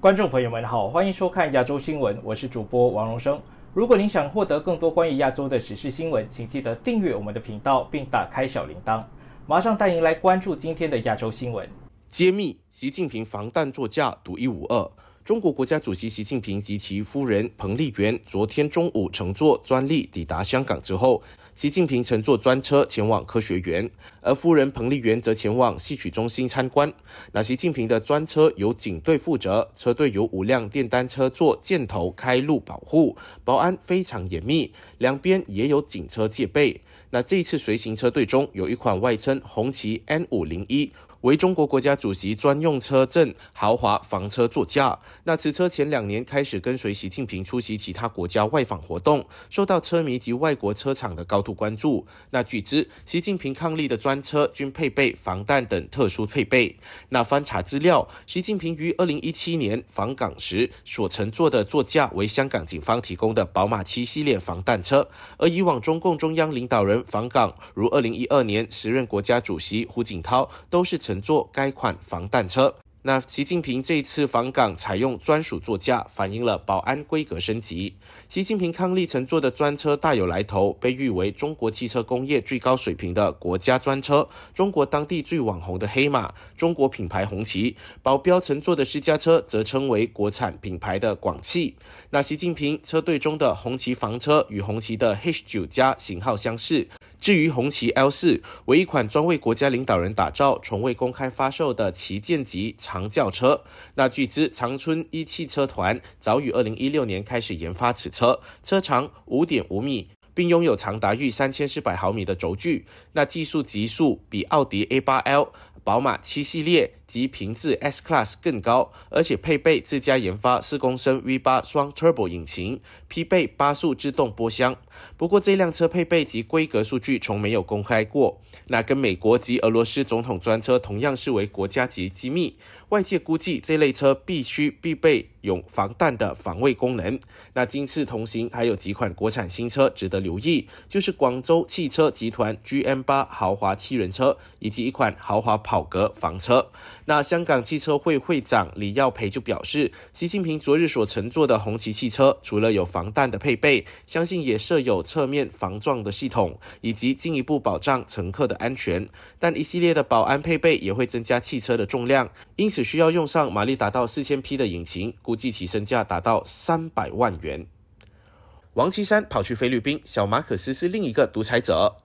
观众朋友们好，欢迎收看亚洲新闻，我是主播王荣生。如果您想获得更多关于亚洲的时事新闻，请记得订阅我们的频道，并打开小铃铛。马上带您来关注今天的亚洲新闻。揭秘：习近平防弹座驾独一无二。中国国家主席习近平及其夫人彭丽媛昨天中午乘坐专列抵达香港之后，习近平乘坐专车前往科学园，而夫人彭丽媛则前往戏曲中心参观。那习近平的专车由警队负责，车队有五辆电单车做箭头开路保护，保安非常严密，两边也有警车戒备。那这次随行车队中有一款外称红旗 N 五零一。为中国国家主席专用车证豪华房车座驾。那此车前两年开始跟随习近平出席其他国家外访活动，受到车迷及外国车厂的高度关注。那据知，习近平抗力的专车均配备防弹等特殊配备。那翻查资料，习近平于二零一七年访港时所乘坐的座驾为香港警方提供的宝马七系列防弹车。而以往中共中央领导人访港，如二零一二年时任国家主席胡锦涛都是。乘坐该款防弹车，那习近平这一次访港采用专属座驾，反映了保安规格升级。习近平伉俪乘坐的专车大有来头，被誉为中国汽车工业最高水平的国家专车，中国当地最网红的黑马，中国品牌红旗。保镖乘坐的私家车则称为国产品牌的广汽。那习近平车队中的红旗房车与红旗的 H 九加型号相似。至于红旗 L 四为一款专为国家领导人打造、从未公开发售的旗舰级长轿车。那据知，长春一汽车团早于二零一六年开始研发此车，车长五点五米，并拥有长达逾三千四百毫米的轴距。那技术极速比奥迪 A 八 L、宝马七系列。及品质 S Class 更高，而且配备自家研发四公升 V 八双 Turbo 引擎，匹配八速自动波箱。不过这辆车配备及规格数据从没有公开过，那跟美国及俄罗斯总统专车同样是为国家级机密。外界估计这类车必须必备有防弹的防卫功能。那今次同行还有几款国产新车值得留意，就是广州汽车集团 GM 八豪华七人车，以及一款豪华跑格房车。那香港汽车会会长李耀培就表示，习近平昨日所乘坐的红旗汽车，除了有防弹的配备，相信也设有侧面防撞的系统，以及进一步保障乘客的安全。但一系列的保安配备也会增加汽车的重量，因此需要用上马力达到四千匹的引擎，估计其身价达到三百万元。王岐山跑去菲律宾，小马可斯是另一个独裁者。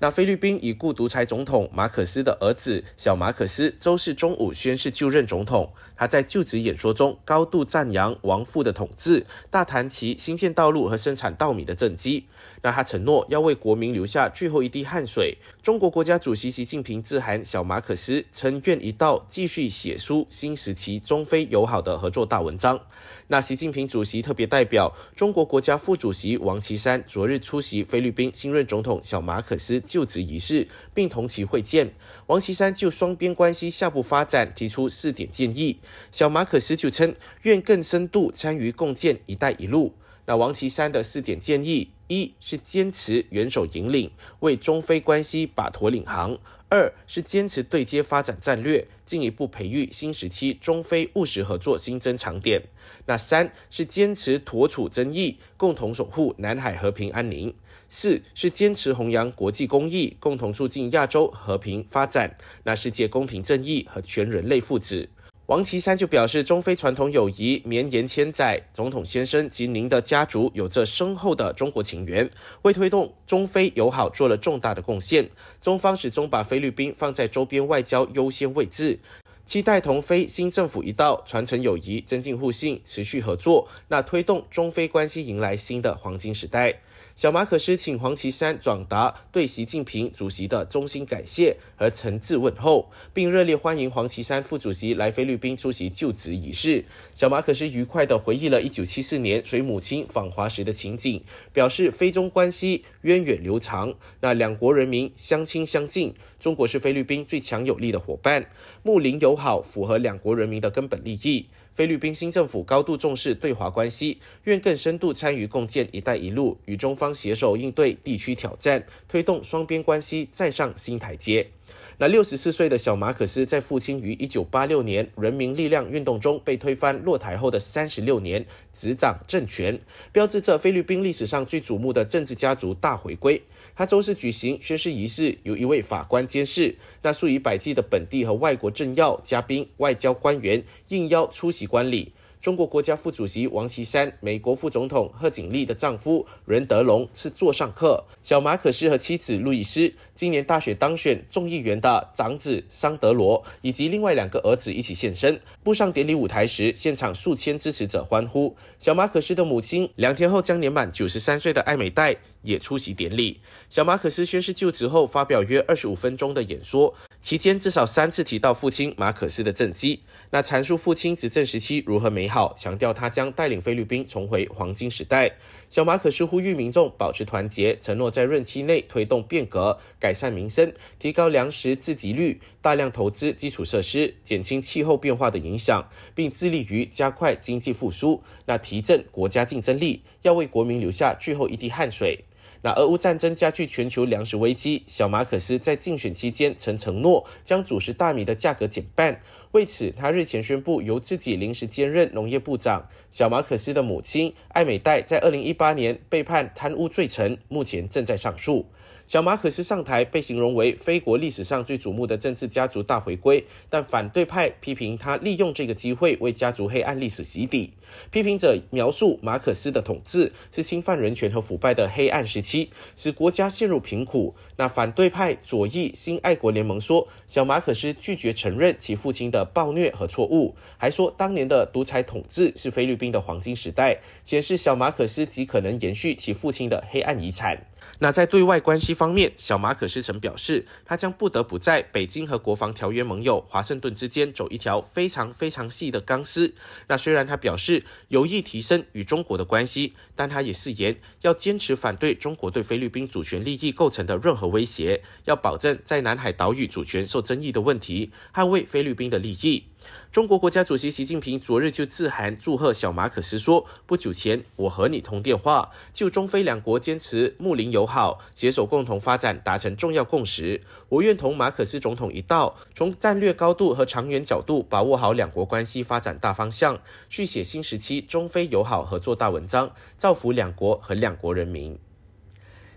那菲律宾已故独裁总统马可斯的儿子小马可斯周四中午宣誓就任总统。他在就职演说中高度赞扬王父的统治，大谈其兴建道路和生产稻米的政绩。那他承诺要为国民留下最后一滴汗水。中国国家主席习近平致函小马可斯，称愿一道继续写书新时期中非友好的合作大文章。那习近平主席特别代表中国国家副主席王岐山昨日出席菲律宾新任总统小马可斯就职仪式，并同其会见。王岐山就双边关系下步发展提出四点建议。小马可斯就称愿更深度参与共建“一带一路”。那王岐山的四点建议。一是坚持元首引领，为中非关系把舵领航；二是坚持对接发展战略，进一步培育新时期中非务实合作新增长点；那三是坚持妥处争议，共同守护南海和平安宁；四是坚持弘扬国际公义，共同促进亚洲和平发展，那世界公平正义和全人类福祉。王岐山就表示，中非传统友谊绵延千载，总统先生及您的家族有着深厚的中国情缘，为推动中非友好做了重大的贡献。中方始终把菲律宾放在周边外交优先位置，期待同非新政府一道传承友谊，增进互信，持续合作，那推动中非关系迎来新的黄金时代。小马可斯请黄奇山转达对习近平主席的衷心感谢和诚挚问候，并热烈欢迎黄奇山副主席来菲律宾出席就职仪式。小马可斯愉快地回忆了一九七四年随母亲访华时的情景，表示菲中关系源远流长，那两国人民相亲相近，中国是菲律宾最强有力的伙伴，睦邻友好符合两国人民的根本利益。菲律宾新政府高度重视对华关系，愿更深度参与共建“一带一路”，与中方携手应对地区挑战，推动双边关系再上新台阶。那六十四岁的小马可斯，在父亲于一九八六年人民力量运动中被推翻落台后的三十六年，执掌政权，标志着菲律宾历史上最瞩目的政治家族大回归。他周四举行宣誓仪式，由一位法官监视。那数以百计的本地和外国政要、嘉宾、外交官员应邀出席观礼。中国国家副主席王岐山、美国副总统贺锦丽的丈夫任德龙是座上客。小马可斯和妻子路易斯今年大选当选众议员的长子桑德罗以及另外两个儿子一起现身步上典礼舞台时，现场数千支持者欢呼。小马可斯的母亲两天后将年满九十三岁的艾美黛也出席典礼。小马可斯宣誓就职后发表约二十五分钟的演说，期间至少三次提到父亲马可斯的政绩，那阐述父亲执政时期如何美好，强调他将带领菲律宾重回黄金时代。小马可是呼吁民众保持团结，承诺在任期内推动变革、改善民生、提高粮食自给率、大量投资基础设施、减轻气候变化的影响，并致力于加快经济复苏，那提振国家竞争力，要为国民留下最后一滴汗水。那俄乌战争加剧全球粮食危机，小马可斯在竞选期间曾承诺将主食大米的价格减半，为此他日前宣布由自己临时兼任农业部长。小马可斯的母亲艾美黛在2018年被判贪污罪成，目前正在上诉。小马可斯上台被形容为非国历史上最瞩目的政治家族大回归，但反对派批评他利用这个机会为家族黑暗历史洗底。批评者描述马可斯的统治是侵犯人权和腐败的黑暗时期，使国家陷入贫苦。那反对派左翼新爱国联盟说，小马可斯拒绝承认其父亲的暴虐和错误，还说当年的独裁统治是菲律宾的黄金时代，显示小马可斯极可能延续其父亲的黑暗遗产。那在对外关系方面，小马可斯曾表示，他将不得不在北京和国防条约盟友华盛顿之间走一条非常非常细的钢丝。那虽然他表示有意提升与中国的关系，但他也誓言要坚持反对中国对菲律宾主权利益构成的任何威胁，要保证在南海岛屿主权受争议的问题，捍卫菲律宾的利益。中国国家主席习近平昨日就致函祝贺小马可斯说：“不久前，我和你通电话，就中非两国坚持睦邻友好、携手共同发展达成重要共识。我愿同马可斯总统一道，从战略高度和长远角度，把握好两国关系发展大方向，续写新时期中非友好合作大文章，造福两国和两国人民。”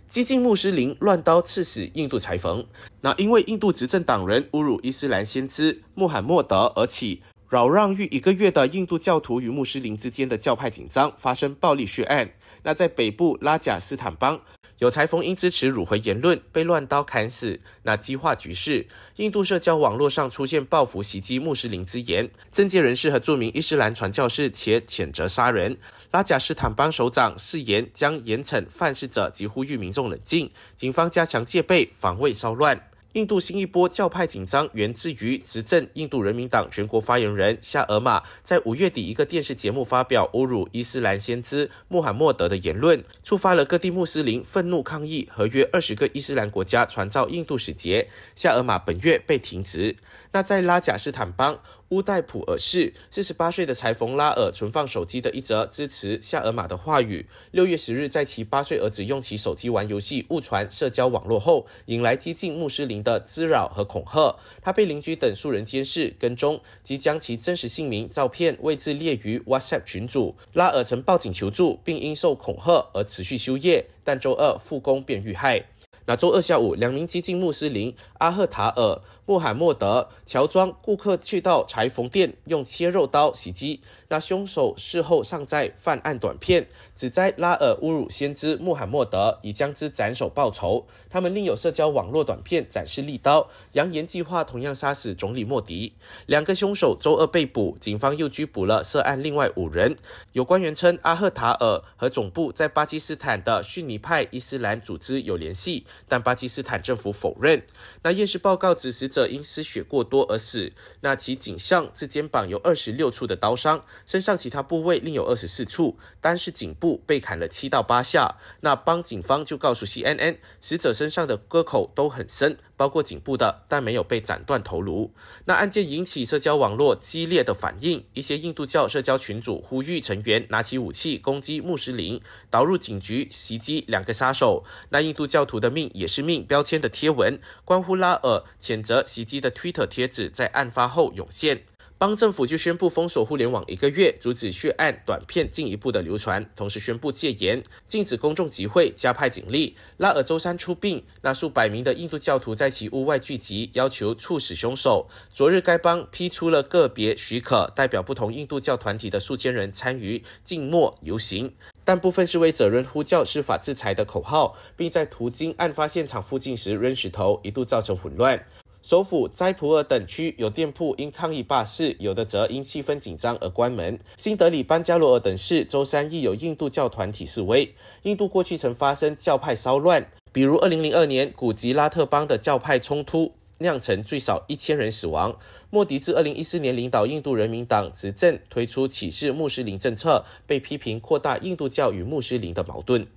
激进穆斯林乱刀刺死印度裁缝。那因为印度执政党人侮辱伊斯兰先知穆罕默德而起，扰让逾一个月的印度教徒与穆斯林之间的教派紧张发生暴力血案。那在北部拉贾斯坦邦，有裁缝因支持辱回言论被乱刀砍死，那激化局势。印度社交网络上出现报复袭击穆斯林之言，政界人士和著名伊斯兰传教士且谴责杀人。拉贾斯坦邦首长誓言将严惩犯事者及呼吁民众冷静，警方加强戒备，防卫骚乱。印度新一波教派紧张源自于执政印度人民党全国发言人夏尔马在五月底一个电视节目发表侮辱伊斯兰先知穆罕默德的言论，触发了各地穆斯林愤怒抗议和约二十个伊斯兰国家传召印度使节。夏尔马本月被停职。那在拉贾斯坦邦。乌代普尔市，四十八岁的裁缝拉尔存放手机的一则支持夏尔玛的话语，六月十日在其八岁儿子用其手机玩游戏误传社交网络后，引来激进穆斯林的滋扰和恐吓。他被邻居等数人监视跟踪，即将其真实姓名、照片、位置列于 WhatsApp 群组。拉尔曾报警求助，并因受恐吓而持续休业，但周二复工便遇害。那周二下午，两名激进穆斯林阿赫塔尔。穆罕默德乔装顾客去到裁缝店，用切肉刀袭击。那凶手事后尚在犯案短片，指在拉尔侮辱先知穆罕默德，已将之斩首报仇。他们另有社交网络短片展示利刀，扬言计划同样杀死总理莫迪。两个凶手周二被捕，警方又拘捕了涉案另外五人。有官员称阿赫塔尔和总部在巴基斯坦的逊尼派伊斯兰组织有联系，但巴基斯坦政府否认。那验尸报告指示。则因失血过多而死。那其颈项至肩膀有二十六处的刀伤，身上其他部位另有二十四处，单是颈部被砍了七到八下。那邦警方就告诉 C N N，死者身上的割口都很深。包括颈部的，但没有被斩断头颅。那案件引起社交网络激烈的反应，一些印度教社交群组呼吁成员拿起武器攻击穆斯林，导入警局袭击两个杀手。那印度教徒的命也是命标签的贴文，关乎拉尔谴责袭击的推特贴子在案发后涌现。邦政府就宣布封锁互联网一个月，阻止血案短片进一步的流传，同时宣布戒严，禁止公众集会，加派警力。拉尔周三出殡，那数百名的印度教徒在其屋外聚集，要求处死凶手。昨日该邦批出了个别许可，代表不同印度教团体的数千人参与静默游行，但部分示威者仍呼叫施法制裁的口号，并在途经案发现场附近时扔石头，一度造成混乱。首府斋普尔等区有店铺因抗议罢市，有的则因气氛紧张而关门。新德里、班加罗尔等市周三亦有印度教团体示威。印度过去曾发生教派骚乱，比如2002年古吉拉特邦的教派冲突酿成最少一千人死亡。莫迪自2014年领导印度人民党执政，推出歧视穆斯林政策，被批评扩大印度教与穆斯林的矛盾。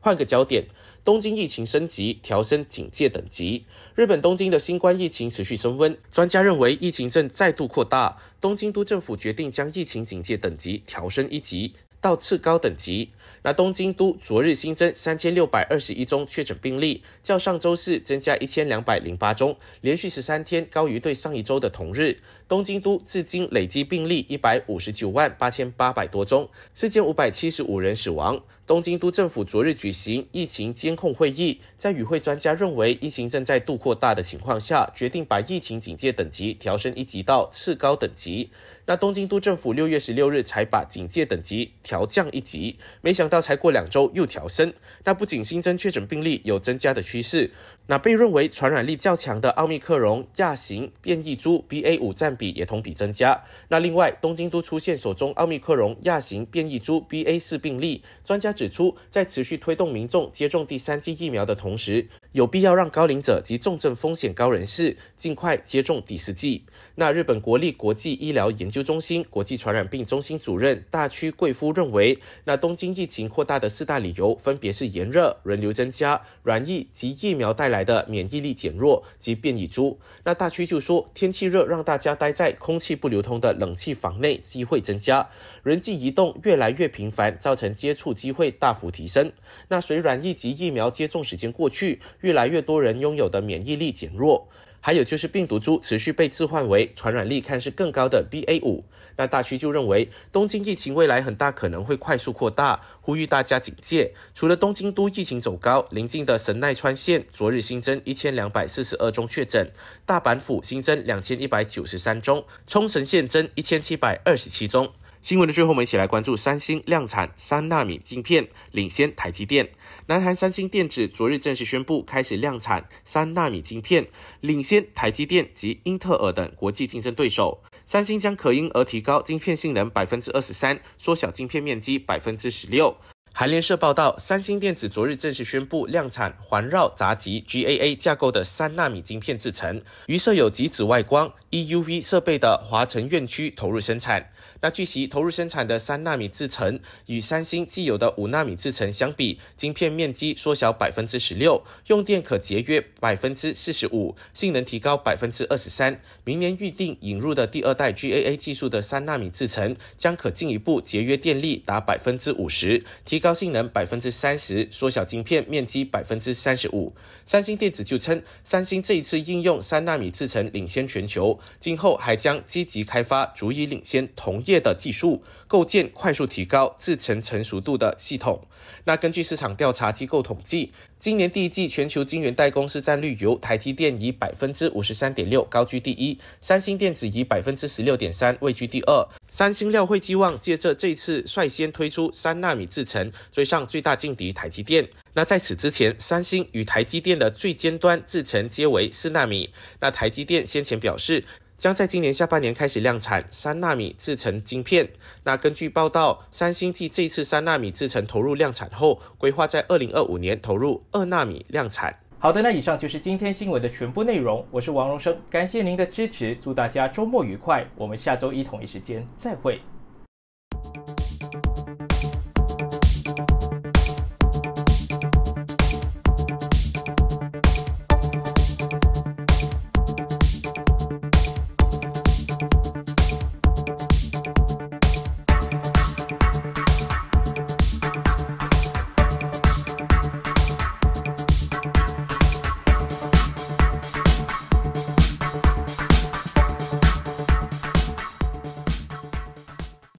换个焦点，东京疫情升级，调升警戒等级。日本东京的新冠疫情持续升温，专家认为疫情正再度扩大。东京都政府决定将疫情警戒等级调升一级到次高等级。那东京都昨日新增三千六百二十一宗确诊病例，较上周四增加一千两百零八宗，连续十三天高于对上一周的同日。东京都至今累计病例一百五十九万八千八百多宗，四千五百七十五人死亡。东京都政府昨日举行疫情监控会议，在与会专家认为疫情正在度扩大的情况下，决定把疫情警戒等级调升一级到次高等级。那东京都政府六月十六日才把警戒等级调降一级，没想到才过两周又调升。那不仅新增确诊病例有增加的趋势。那被认为传染力较强的奥密克戎亚型变异株 B A 五占比也同比增加。那另外，东京都出现首宗奥密克戎亚型变异株 B A 四病例。专家指出，在持续推动民众接种第三剂疫苗的同时，有必要让高龄者及重症风险高人士尽快接种第四剂。那日本国立国际医疗研究中心国际传染病中心主任大区贵夫认为，那东京疫情扩大的四大理由分别是炎热、人流增加、软疫及疫苗带。来的免疫力减弱及变异株，那大区就说天气热，让大家待在空气不流通的冷气房内机会增加，人际移动越来越频繁，造成接触机会大幅提升。那虽然一级疫苗接种时间过去，越来越多人拥有的免疫力减弱。还有就是病毒株持续被置换为传染力看似更高的 B A 五，那大区就认为东京疫情未来很大可能会快速扩大，呼吁大家警戒。除了东京都疫情走高，临近的神奈川县昨日新增一千两百四十二宗确诊，大阪府新增两千一百九十三宗，冲绳县增一千七百二十七宗。新闻的最后，我们一起来关注三星量产三纳米晶片，领先台积电。南韩三星电子昨日正式宣布开始量产三纳米晶片，领先台积电及英特尔等国际竞争对手。三星将可因而提高晶片性能百分之二十三，缩小晶片面积百分之十六。韩联社报道，三星电子昨日正式宣布量产环绕杂极 GAA 架构的三纳米晶片制程，于设有极紫外光 EUV 设备的华城院区投入生产。那据悉，投入生产的三纳米制程与三星既有的五纳米制程相比，晶片面积缩小百分之十六，用电可节约百分之四十五，性能提高百分之二十三。明年预定引入的第二代 GAA 技术的三纳米制程，将可进一步节约电力达百分之五十，提高。高性能百分之三十，缩小晶片面积百分之三十五。三星电子就称，三星这一次应用三纳米制程领先全球，今后还将积极开发足以领先同业的技术，构建快速提高制程成熟度的系统。那根据市场调查机构统计，今年第一季全球晶圆代工市占率由台积电以百分之五十三点六高居第一，三星电子以百分之十六点三位居第二。三星料会寄望借着这次率先推出三纳米制程，追上最大劲敌台积电。那在此之前，三星与台积电的最尖端制程皆为四纳米。那台积电先前表示，将在今年下半年开始量产三纳米制程晶片。那根据报道，三星继这次三纳米制程投入量产后，规划在二零二五年投入二纳米量产。好的，那以上就是今天新闻的全部内容。我是王荣生，感谢您的支持，祝大家周末愉快。我们下周一同一时间再会。